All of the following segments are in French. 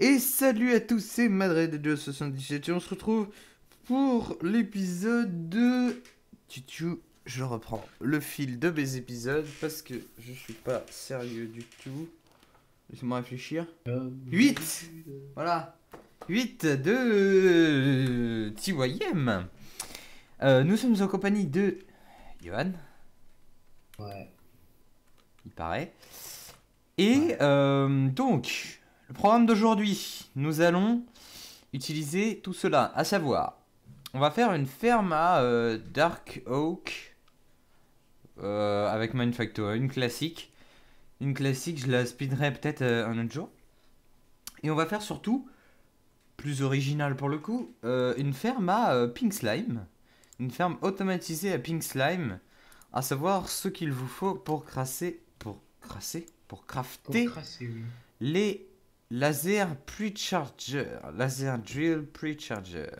Et salut à tous, c'est Madrid de 77 et on se retrouve pour l'épisode de... Tutu, je reprends le fil de mes épisodes parce que je suis pas sérieux du tout. Laissez-moi réfléchir. 8 Voilà 8 de TYM euh, Nous sommes en compagnie de... Johan Ouais. Il paraît. Et euh, donc, le programme d'aujourd'hui, nous allons utiliser tout cela, à savoir, on va faire une ferme à euh, Dark Oak euh, avec MineFactor. une classique. Une classique, je la speederai peut-être euh, un autre jour. Et on va faire surtout, plus original pour le coup, une ferme à Pink Slime. Une ferme automatisée à Pink Slime, à savoir ce qu'il vous faut pour crasser, pour crasser, pour crafter les Laser precharger, Laser drill precharger.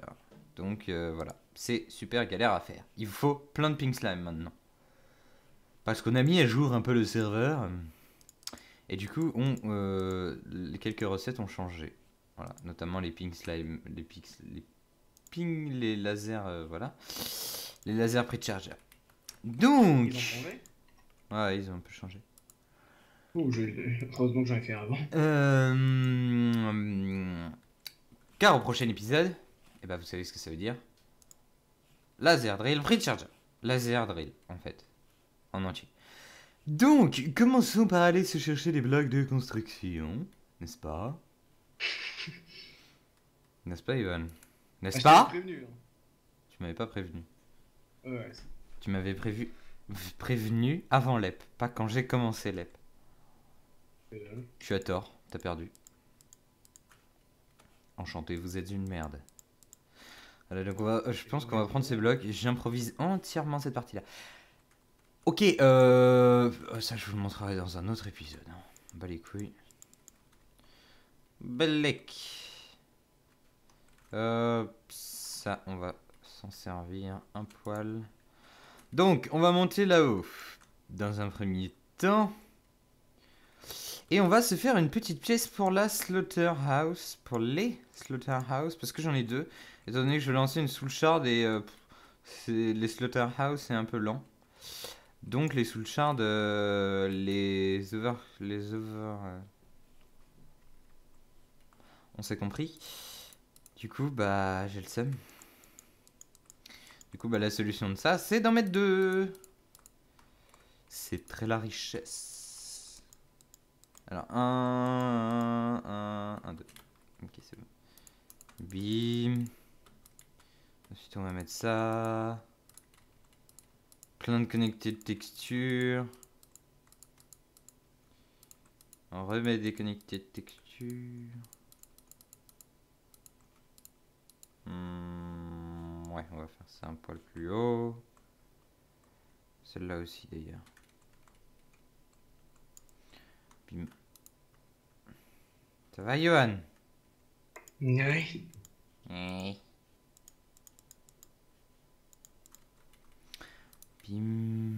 Donc euh, voilà, c'est super galère à faire. Il faut plein de pink slime maintenant. Parce qu'on a mis à jour un peu le serveur. Et du coup, on, euh, quelques recettes ont changé. Voilà, notamment les pink slime, les, pink les ping, les lasers, euh, voilà. Les lasers precharger. Donc... Ils ils ont un peu changé. Oh, je... heureusement que j'en fait avant. Euh, car au prochain épisode, Et eh ben vous savez ce que ça veut dire. Laser drill, free charger. Laser drill, en fait. En entier. Donc, commençons par aller se chercher des blocs de construction, n'est-ce pas N'est-ce pas, Ivan N'est-ce ah, pas hein. Tu m'avais pas prévenu. Tu m'avais prévu... prévenu avant l'EP, pas quand j'ai commencé l'EP. Tu as tort, t'as perdu. Enchanté, vous êtes une merde. Voilà, donc je pense qu'on va prendre ces blocs. J'improvise entièrement cette partie-là. Ok, euh, ça je vous le montrerai dans un autre épisode. Bah les couilles. Euh, ça, on va s'en servir un poil. Donc, on va monter là-haut. Dans un premier temps. Et on va se faire une petite pièce pour la Slaughterhouse, pour les Slaughterhouse, parce que j'en ai deux. Étant donné que je vais lancer une Soul Shard et euh, les Slaughterhouse c'est un peu lent. Donc les Soul Shard, euh, les Over... Les over euh, On s'est compris. Du coup, bah j'ai le seum. Du coup, bah la solution de ça, c'est d'en mettre deux. C'est très la richesse. Alors 1, 1, 1, 2. Ok, c'est bon. Bim. Ensuite, on va mettre ça. Plein de connectés de texture. On remet des connectés de texture. Hmm, ouais, on va faire ça un poil plus haut. Celle-là aussi d'ailleurs. Bim. Ça va, Johan Oui. oui. Bim.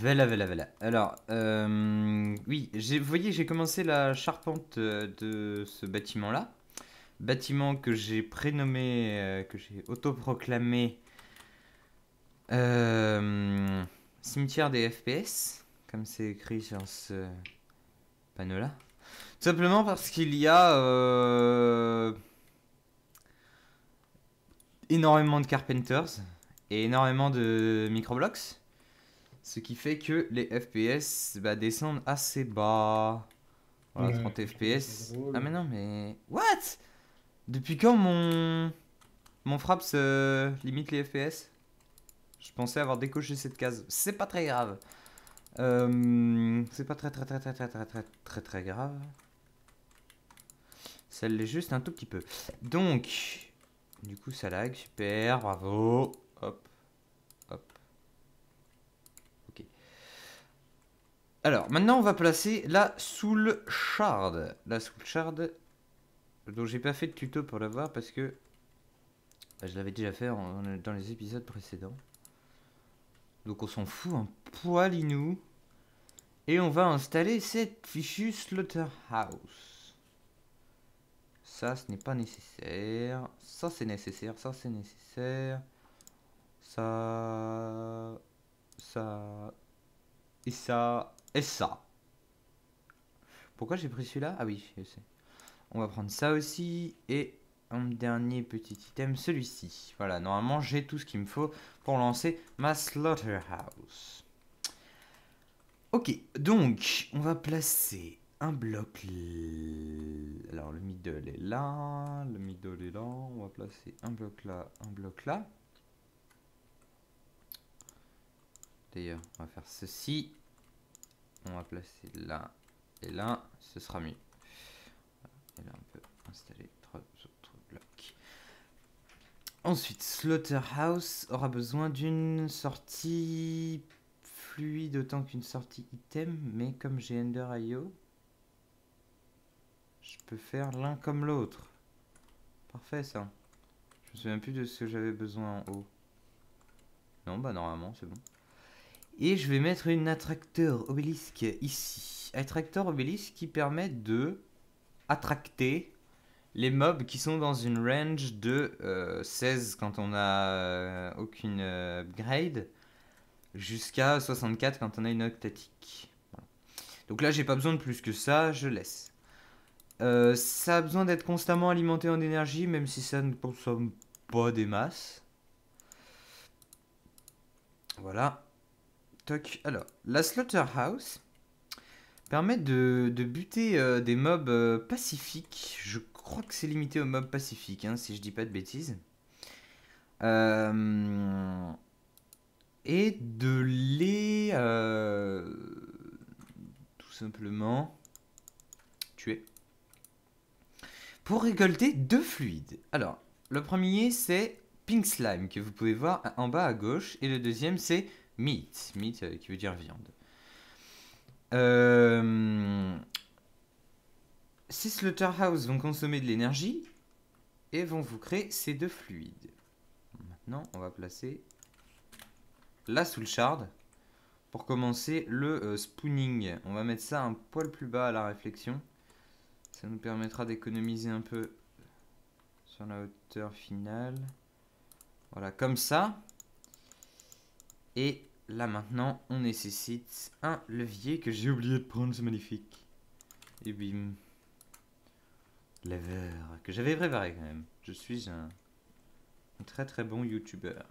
Voilà, voilà, voilà. Alors, euh, oui, vous voyez, j'ai commencé la charpente euh, de ce bâtiment-là. Bâtiment que j'ai prénommé, euh, que j'ai autoproclamé euh, cimetière des FPS, comme c'est écrit sur ce panneau-là. Tout simplement parce qu'il y a euh, énormément de Carpenters et énormément de microblocks. Ce qui fait que les FPS bah, descendent assez bas. Voilà, 30 FPS. Ah mais non, mais... What Depuis quand mon... Mon frappe euh, se limite les FPS je pensais avoir décoché cette case. C'est pas très grave. Euh, c'est pas très très très très très très très très très grave. celle l'est juste un tout petit peu. Donc, du coup ça lag, super, bravo. Hop, hop. Ok. Alors, maintenant on va placer la Soul Shard. La Soul Shard, dont j'ai pas fait de tuto pour la voir parce que bah, je l'avais déjà fait dans les épisodes précédents. Donc on s'en fout un poil inou. Et on va installer cette fichue Slaughterhouse. Ça, ce n'est pas nécessaire. Ça, c'est nécessaire. Ça, c'est nécessaire. Ça... Ça... Et ça... Et ça. Pourquoi j'ai pris celui-là Ah oui, je sais. On va prendre ça aussi. Et dernier petit item, celui-ci. Voilà, normalement j'ai tout ce qu'il me faut pour lancer ma slaughterhouse. Ok, donc on va placer un bloc... Alors le middle est là, le middle est là, on va placer un bloc là, un bloc là. D'ailleurs, on va faire ceci. On va placer là et là, ce sera mieux. Et là, on peut installer Ensuite, Slaughterhouse aura besoin d'une sortie fluide autant qu'une sortie item, mais comme j'ai Ender IO, je peux faire l'un comme l'autre. Parfait ça. Je me souviens plus de ce que j'avais besoin en haut. Non, bah normalement c'est bon. Et je vais mettre une attracteur obélisque ici. Attracteur obélisque qui permet de attracter les mobs qui sont dans une range de 16 euh, quand on a euh, aucune euh, upgrade jusqu'à 64 quand on a une octatique. Donc là, j'ai pas besoin de plus que ça, je laisse. ça a besoin d'être constamment alimenté en énergie, même si ça ne consomme pas des masses. Voilà. Toc. Alors, la Slaughterhouse, Permet de, buter euh, des mobs euh, pacifiques. Je crois que c'est limité aux mobs pacifiques, hein, si je dis pas de bêtises. Euh, et de les... tout simplement... tuer. Pour récolter deux fluides. Alors, le premier c'est Pink Slime, que vous pouvez voir en bas à gauche. Et le deuxième c'est Meat, meat qui veut dire viande. 6 euh, Ces slaughterhouse vont consommer de l'énergie et vont vous créer ces deux fluides. Maintenant, on va placer la soul shard pour commencer le euh, spooning. On va mettre ça un poil plus bas à la réflexion. Ça nous permettra d'économiser un peu sur la hauteur finale. Voilà, comme ça. Et là maintenant, on nécessite un levier que j'ai oublié de prendre, c'est magnifique. Et bim. Lever, que j'avais préparé quand même. Je suis un, très très bon youtubeur.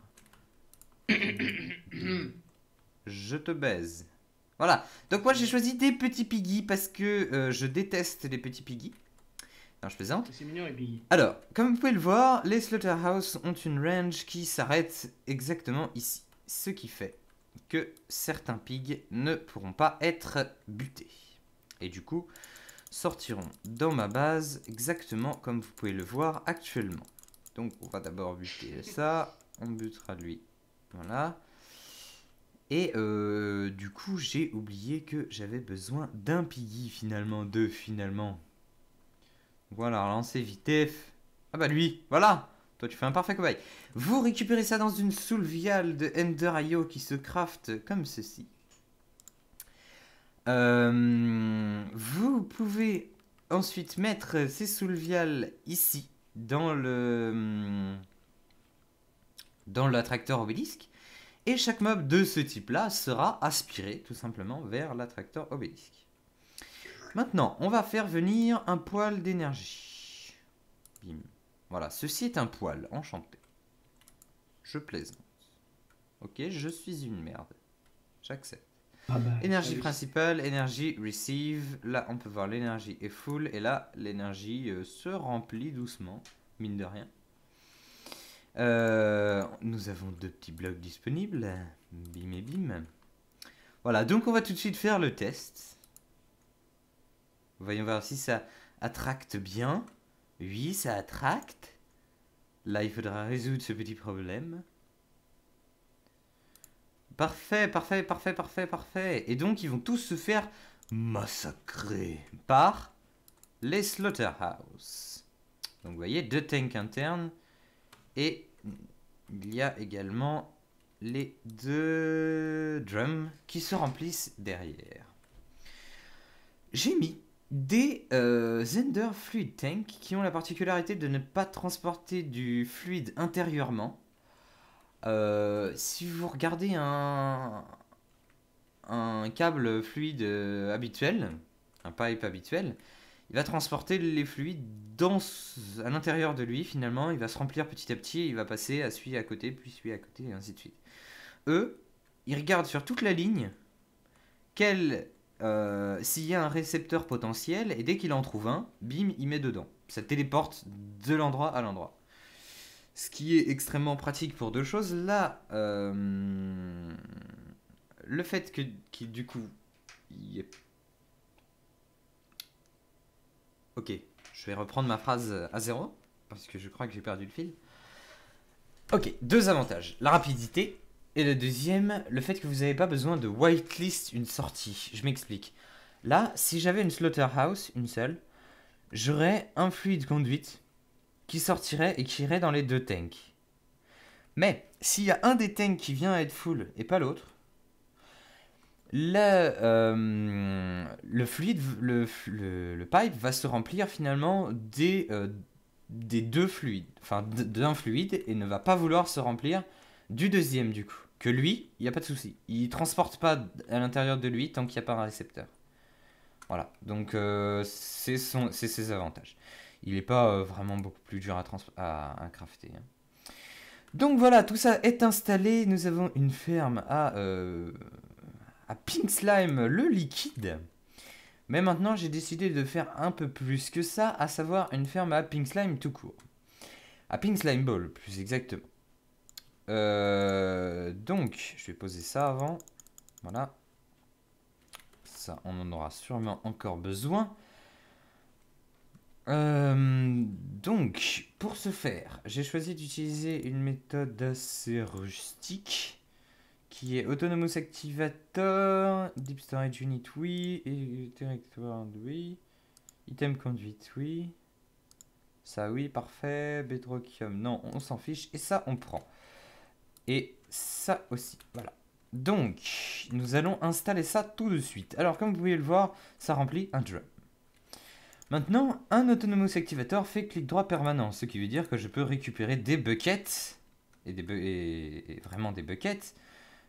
je te baise. Voilà. Donc moi j'ai choisi des petits piggy parce que euh, je déteste les petits piggy. Non, je plaisante. C'est mignon les Alors, comme vous pouvez le voir, les slaughterhouse ont une range qui s'arrête exactement ici. Ce qui fait que certains pigs ne pourront pas être butés. Et du coup, sortiront dans ma base exactement comme vous pouvez le voir actuellement. Donc on va d'abord buter ça, on butera lui, voilà. Et euh, du coup j'ai oublié que j'avais besoin d'un piggy finalement, deux finalement. Voilà, lancez vitef. Ah bah lui, voilà tu fais un parfait cobaye. Vous récupérez ça dans une souleviale de Ender IO qui se craft comme ceci. Euh, vous pouvez ensuite mettre ces souleviales ici, dans le dans l'attracteur obélisque. Et chaque mob de ce type-là sera aspiré tout simplement vers l'attracteur obélisque. Maintenant, on va faire venir un poil d'énergie. Bim. Voilà, ceci est un poil, enchanté. Je plaisante. Ok, je suis une merde. J'accepte. Ah bah, énergie principale, énergie receive. Là, on peut voir l'énergie est full. Et là, l'énergie euh, se remplit doucement, mine de rien. Euh, nous avons deux petits blocs disponibles. Bim et bim. Voilà, donc on va tout de suite faire le test. Voyons voir si ça attracte bien. Oui, ça attracte. Là, il faudra résoudre ce petit problème. Parfait, parfait, parfait, parfait, parfait. Et donc, ils vont tous se faire massacrer par les Slaughterhouse. Donc, vous voyez, deux tanks internes. Et il y a également les deux drums qui se remplissent derrière. J'ai mis des euh, Zender Fluid Tank qui ont la particularité de ne pas transporter du fluide intérieurement. Euh, si vous regardez un, un câble fluide euh, habituel, un pipe habituel, il va transporter les fluides dans, à l'intérieur de lui finalement, il va se remplir petit à petit, il va passer à celui à côté, puis celui à côté, et ainsi de suite. Eux, ils regardent sur toute la ligne quel euh, s'il y a un récepteur potentiel, et dès qu'il en trouve un, bim, il met dedans. Ça téléporte de l'endroit à l'endroit. Ce qui est extrêmement pratique pour deux choses. Là, euh, le fait que, du coup, Ok, je vais reprendre ma phrase à zéro, parce que je crois que j'ai perdu le fil. Ok, deux avantages. La rapidité, et le deuxième, le fait que vous n'avez pas besoin de whitelist une sortie. Je m'explique. Là, si j'avais une slaughterhouse, une seule, j'aurais un fluide conduite qui sortirait et qui irait dans les deux tanks. Mais s'il y a un des tanks qui vient à être full et pas l'autre, le, euh, le fluide, le, le, pipe va se remplir finalement des, euh, des deux fluides, enfin d'un fluide et ne va pas vouloir se remplir du deuxième du coup que lui, il n'y a pas de souci. Il transporte pas à l'intérieur de lui tant qu'il n'y a pas un récepteur. Voilà, donc euh, c'est ses avantages. Il n'est pas euh, vraiment beaucoup plus dur à, à, à crafter. Hein. Donc voilà, tout ça est installé. Nous avons une ferme à, euh, à Pink Slime, le liquide. Mais maintenant, j'ai décidé de faire un peu plus que ça, à savoir une ferme à Pink Slime tout court. À Pink Slime Ball, plus exactement. Euh, donc, je vais poser ça avant. Voilà. Ça, on en aura sûrement encore besoin. Euh, donc, pour ce faire, j'ai choisi d'utiliser une méthode assez rustique qui est Autonomous Activator, Deep Storage Unit, oui, et oui, Item Conduit, oui, ça, oui, parfait, Bedrockium, euh, non, on s'en fiche, et ça, on prend et ça aussi. Voilà. Donc, nous allons installer ça tout de suite. Alors, comme vous pouvez le voir, ça remplit un drum. Maintenant, un Autonomous Activator fait clic droit permanent, ce qui veut dire que je peux récupérer des buckets, et, des vraiment des buckets,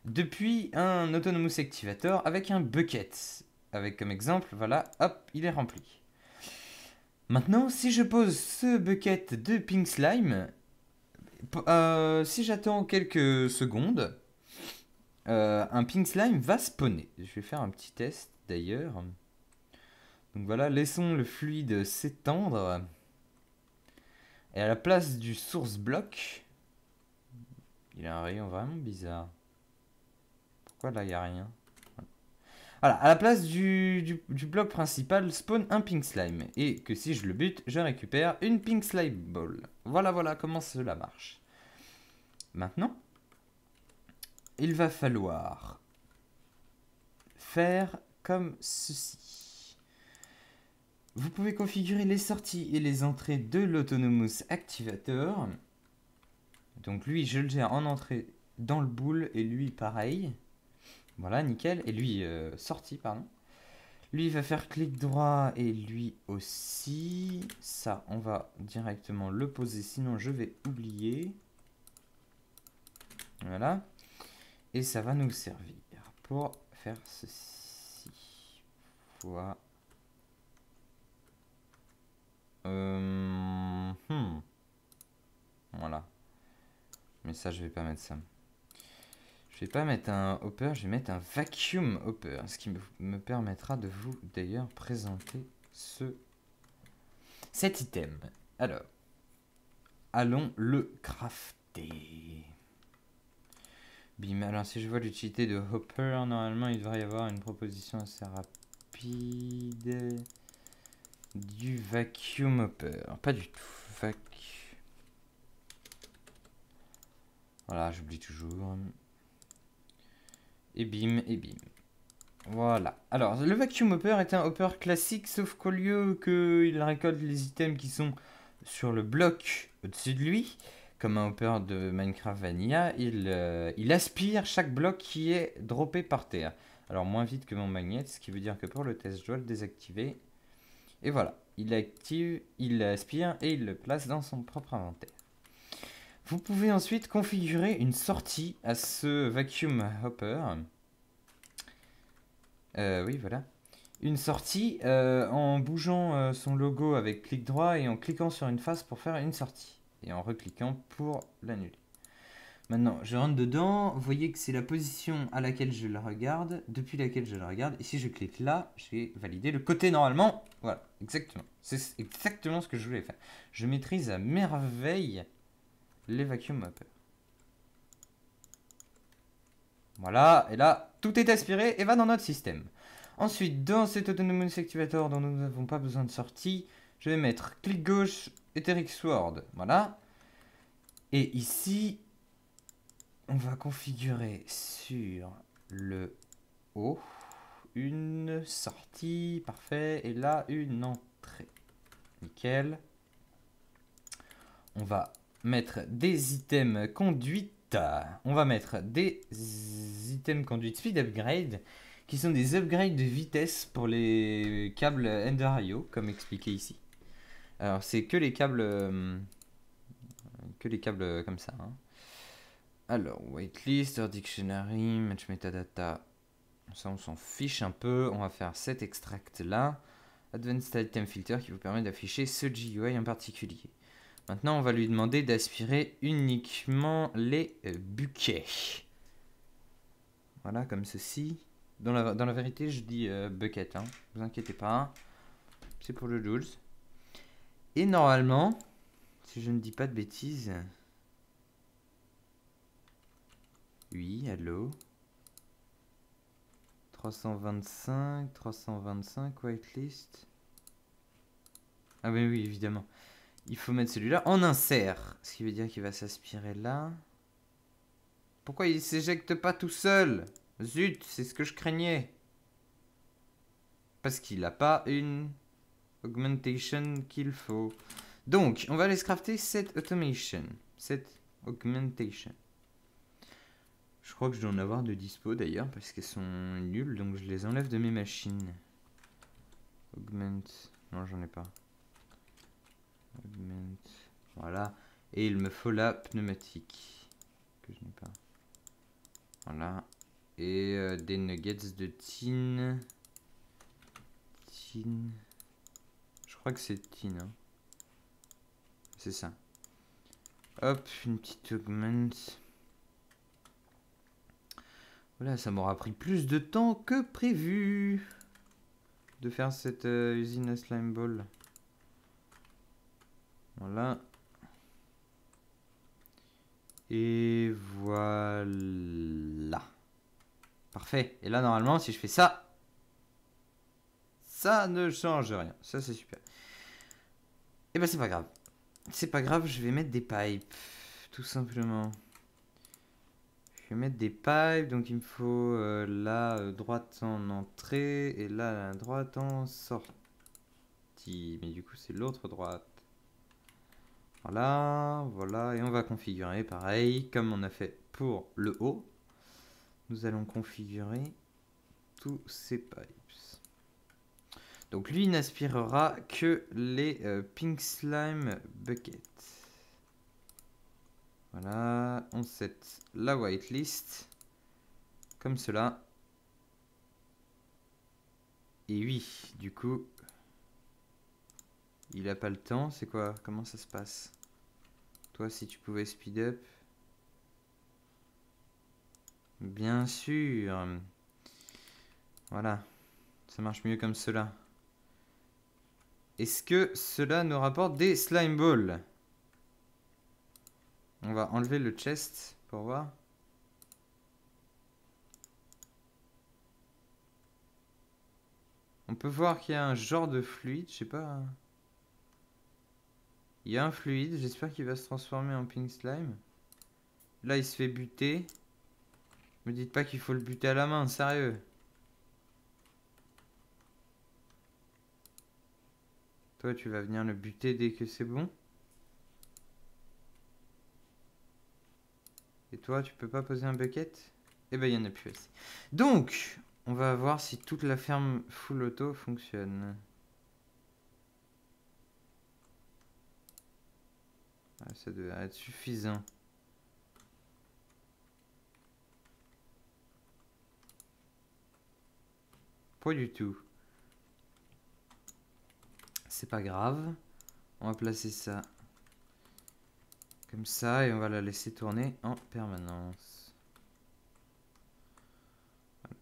depuis un Autonomous Activator avec un bucket. Avec comme exemple, voilà, hop, il est rempli. Maintenant, si je pose ce bucket de Pink Slime, euh, si j'attends quelques secondes, euh, un pink slime va spawner. Je vais faire un petit test d'ailleurs. Donc voilà, laissons le fluide s'étendre. Et à la place du source block, il a un rayon vraiment bizarre. Pourquoi là il n'y a rien voilà, à la place du, bloc principal, spawn un Pink Slime. Et que si je le bute, je récupère une Pink Slime Ball. Voilà, voilà comment cela marche. Maintenant, il va falloir faire comme ceci. Vous pouvez configurer les sorties et les entrées de l'Autonomous Activator. Donc lui, je le gère en entrée dans le boule et lui, pareil. Voilà, nickel. Et lui, euh, sorti, pardon. Lui, il va faire clic droit et lui aussi. Ça, on va directement le poser, sinon je vais oublier. Voilà. Et ça va nous servir pour faire ceci. Voilà. Euh, hmm. Voilà. Mais ça, je vais pas mettre ça. Je vais pas mettre un hopper, je vais mettre un vacuum hopper, ce qui me permettra de vous d'ailleurs présenter ce cet item. Alors, allons le crafter. Bim, alors si je vois l'utilité de hopper, normalement il devrait y avoir une proposition assez rapide du vacuum hopper. Pas du tout. Voilà, j'oublie toujours. Et bim, et bim. Voilà. Alors, le vacuum hopper est un hopper classique, sauf qu'au lieu qu'il récolte les items qui sont sur le bloc au-dessus de lui, comme un hopper de Minecraft Vanilla, euh, il, aspire chaque bloc qui est droppé par terre. Alors, moins vite que mon magnet, ce qui veut dire que pour le test, je dois le désactiver. Et voilà, il active, il aspire et il le place dans son propre inventaire. Vous pouvez ensuite configurer une sortie à ce vacuum hopper. Euh, oui, voilà. Une sortie euh, en bougeant euh, son logo avec clic droit et en cliquant sur une face pour faire une sortie. Et en recliquant pour l'annuler. Maintenant, je rentre dedans. Vous voyez que c'est la position à laquelle je le regarde, depuis laquelle je le regarde. Et si je clique là, je vais valider le côté normalement. Voilà, exactement. C'est exactement ce que je voulais faire. Je maîtrise à merveille les vacuum mappers. Voilà, et là, tout est aspiré et va dans notre système. Ensuite, dans cet Autonomous Activator dont nous n'avons pas besoin de sortie, je vais mettre clic gauche, Etheric Sword, voilà. Et ici, on va configurer sur le haut une sortie, parfait, et là une entrée. Nickel. On va mettre des items conduite. On va mettre des items conduites speed upgrade qui sont des upgrades de vitesse pour les câbles Ender comme expliqué ici. Alors c'est que les câbles euh, que les câbles comme ça. Hein. Alors waitlist, dictionary, match metadata. Ça on s'en fiche un peu. On va faire cet extract là. Advanced item filter qui vous permet d'afficher ce GUI en particulier. Maintenant, on va lui demander d'aspirer uniquement les euh, buquets. Voilà, comme ceci. Dans la, dans la vérité, je dis euh, bucket, hein. vous inquiétez pas. C'est pour le Jules. Et normalement, si je ne dis pas de bêtises... Oui, allô 325, 325, whitelist. Ah ben oui, évidemment. Il faut mettre celui-là en insert. Ce qui veut dire qu'il va s'aspirer là. Pourquoi il s'éjecte pas tout seul Zut, c'est ce que je craignais. Parce qu'il n'a pas une augmentation qu'il faut. Donc, on va aller crafter cette automation. Cette augmentation. Je crois que je dois en avoir de dispo d'ailleurs parce qu'elles sont nulles donc je les enlève de mes machines. Augment. Non, j'en ai pas. Voilà. Et il me faut la pneumatique. Que je n'ai pas. Voilà. Et euh, des nuggets de tin. Tin. Je crois que c'est tin. Hein. C'est ça. Hop, une petite augment. Voilà, ça m'aura pris plus de temps que prévu de faire cette euh, usine à slime ball. Voilà. Et voilà. Parfait. Et là, normalement, si je fais ça, ça ne change rien. Ça, c'est super. Et eh ben, c'est pas grave. C'est pas grave, je vais mettre des pipes. Tout simplement. Je vais mettre des pipes. Donc, il me faut là, euh, la droite en entrée et là, la droite en sortie. Mais du coup, c'est l'autre droite. Voilà, voilà, et on va configurer pareil, comme on a fait pour le haut. Nous allons configurer tous ces pipes. Donc lui n'aspirera que les euh, pink slime buckets. Voilà, on set la whitelist comme cela. Et oui, du coup, il a pas le temps, c'est quoi Comment ça se passe Toi, si tu pouvais speed up. Bien sûr. Voilà. Ça marche mieux comme cela. Est-ce que cela nous rapporte des slime balls On va enlever le chest pour voir. On peut voir qu'il y a un genre de fluide, je sais pas. Hein. Il y a un fluide, j'espère qu'il va se transformer en pink slime. Là, il se fait buter. Me dites pas qu'il faut le buter à la main, sérieux. Toi, tu vas venir le buter dès que c'est bon. Et toi, tu peux pas poser un bucket Eh ben, il y en a plus assez. Donc, on va voir si toute la ferme full auto fonctionne. ça devrait être suffisant. Pas du tout. C'est pas grave. On va placer ça comme ça et on va la laisser tourner en permanence.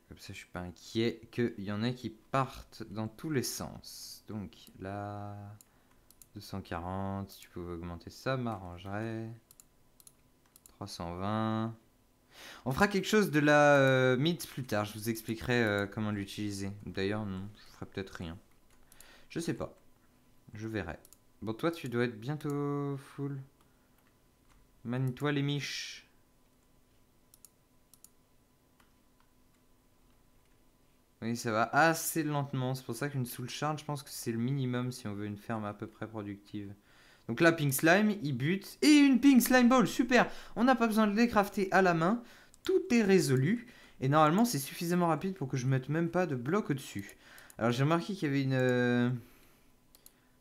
comme ça, je suis pas inquiet qu'il y en ait qui partent dans tous les sens. Donc là... 240, si tu pouvais augmenter ça m'arrangerait. 320. On fera quelque chose de la myth euh, mythe plus tard, je vous expliquerai euh, comment l'utiliser. D'ailleurs, non, je ferai peut-être rien. Je sais pas. Je verrai. Bon, toi, tu dois être bientôt full. Manie-toi les miches. Oui, ça va assez lentement. C'est pour ça qu'une soul charge, je pense que c'est le minimum si on veut une ferme à peu près productive. Donc là, Pink Slime, il bute. Et une Pink Slime Ball, super On n'a pas besoin de les crafter à la main. Tout est résolu. Et normalement, c'est suffisamment rapide pour que je mette même pas de bloc au-dessus. Alors j'ai remarqué qu'il y avait une... Euh,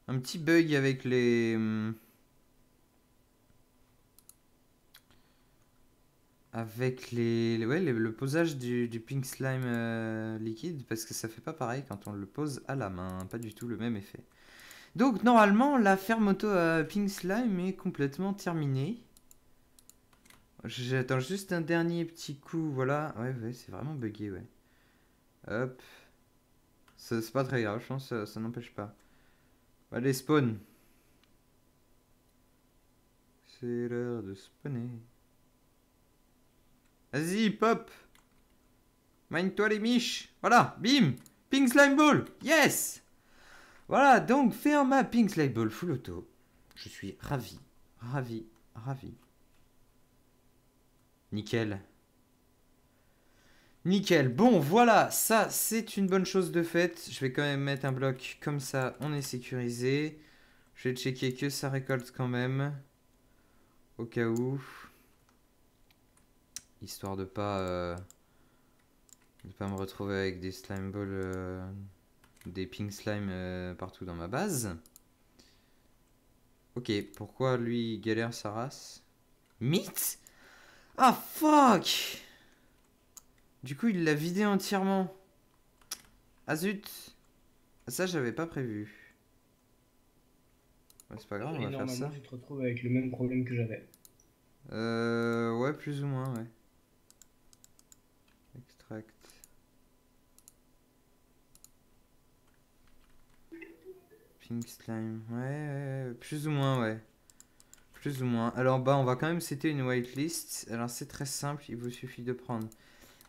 un petit bug avec les... Hum, avec les, ouais, le posage du, pink slime euh, liquide parce que ça fait pas pareil quand on le pose à la main, pas du tout le même effet. Donc normalement l'affaire moto auto euh, pink slime est complètement terminée. J'attends juste un dernier petit coup, voilà. Ouais, ouais, c'est vraiment bugué ouais. Hop. C'est pas très grave, je pense ça, ça n'empêche pas. Allez, spawn. C'est l'heure de spawner. Vas-y, pop. Mine-toi les miches. Voilà, bim. Pink Slime Ball. Yes. Voilà, donc faire ma Pink Slime Ball full auto. Je suis ravi, ravi, ravi. Nickel. Nickel. Bon, voilà, ça, c'est une bonne chose de fait. Je vais quand même mettre un bloc comme ça, on est sécurisé. Je vais checker que ça récolte quand même. Au cas où histoire de pas euh, de pas me retrouver avec des slime balls euh, des pink slime euh, partout dans ma base ok pourquoi lui galère sa race meat ah fuck du coup il l'a vidé entièrement ah zut ah, ça j'avais pas prévu c'est pas grave on va faire ça tu te retrouves avec le même problème que j'avais euh ouais plus ou moins ouais Pink Slime. Ouais, plus ou moins, ouais. Plus ou moins. Alors, bah, on va quand même c'était une whitelist. Alors, c'est très simple. Il vous suffit de prendre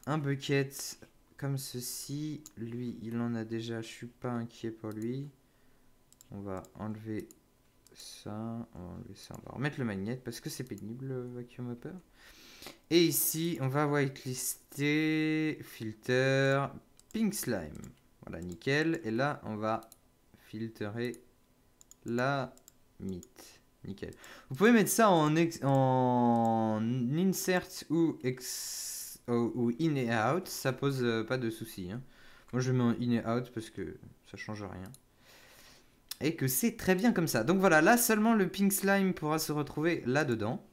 un bucket comme ceci. Lui, il en a déjà. Je suis pas inquiet pour lui. On va enlever ça. On va enlever ça. On va remettre le magnet parce que c'est pénible, le euh, vacuum hopper. Et ici, on va whitelister filter pink slime. Voilà, nickel. Et là, on va filtrer la mythe. Nickel. Vous pouvez mettre ça en, en insert ou, ex ou in et out, ça pose euh, pas de soucis. Hein. Moi je mets en in et out parce que ça change rien. Et que c'est très bien comme ça. Donc voilà, là seulement le pink slime pourra se retrouver là-dedans.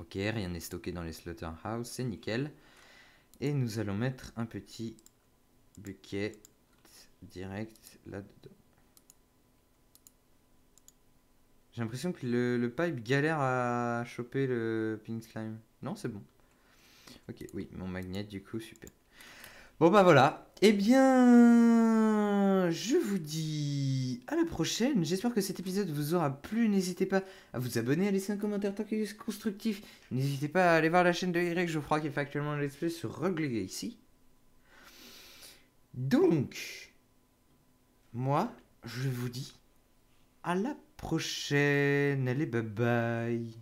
Ok, rien n'est stocké dans les slaughterhouse, c'est nickel. Et nous allons mettre un petit bouquet direct là-dedans. J'ai l'impression que le, pipe galère à choper le pink slime. Non, c'est bon. Ok, oui, mon magnet du coup, super. Bon bah voilà. Eh bien, je vous dis à la prochaine. J'espère que cet épisode vous aura plu. N'hésitez pas à vous abonner, à laisser un commentaire tant qu'il constructif. N'hésitez pas à aller voir la chaîne de Y, crois qu'il fait actuellement un let's sur ici. Donc, moi, je vous dis à la prochaine. Allez, bye bye.